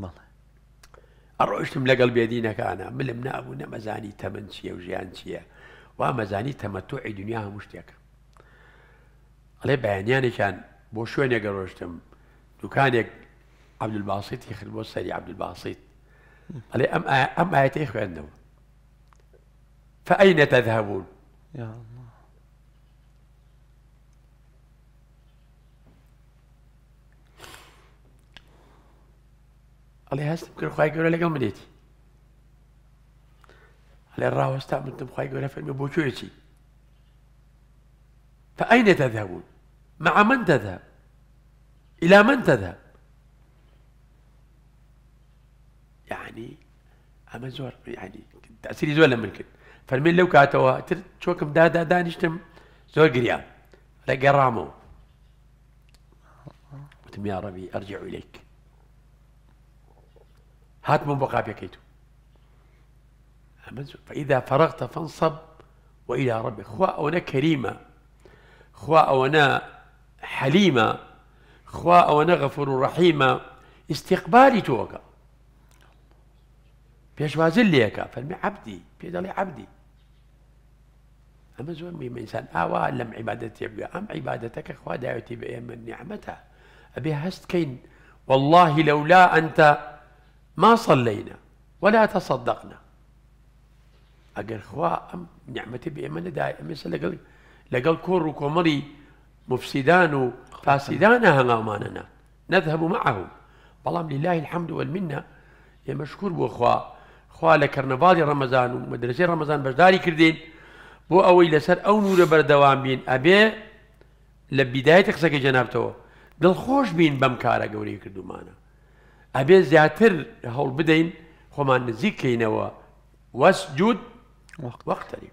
مالا الرؤشتم قلبي بيدينا أنا من أبو ونمزاني تمنسية وجيانسية ومزاني تمتعي دنياها مشتيكا علي يعني كان بوشوين يقل رؤشتم دكانك عبد الباسط يخل بوصري عبد الباسط علي أم آية أم آية عندهم. فأين تذهبون؟ يا الله علي عليها استمكن خواهي قولي لقل منيتي على الراوة استعملتم خواهي قولي فإن بوشويتي فأين تذهبون مع من تذهب إلى من تذهب يعني أما زور يعني تأثيري زور لما كنت فالمين لو كاتوا شوكم دا دا دا نشتم زور قريان لقى رامو قلت يا ربي أرجع إليك هات من بقى بيكيتو فإذا فرغت فانصب وإلى ربك خوا أونا كريمة خوا أونا حليمة خوا أونا غفور رحيمة استقبالي توكا بيشوازل ليكا فالمي عبدي بيدلي عبدي أما زوان من إنسان آوى لم عبادتي يبقى أم عبادتك أخوة دعوتي بأيام من نعمتها أبي هست كين والله لولا أنت ما صلينا ولا تصدقنا أقول خوا ام نعمتي بيمنا دائما مثل لقل كور كومري مفسدان فاسدان هنغاماننا نذهب معهم بلام لله الحمد والمنة يا مشكور بو خوا خوا لكرنفالي رمضان ومدرسة رمضان بجداري كردين بو اوي لسر او نور بردوام بين ابي لبداية قصة دل خوش بين بمكارا قولي كردو مانا ئەبێ زیاتر هەوڵ بدەین خۆمان نزیکەینەوە وەس جوود وەختەری.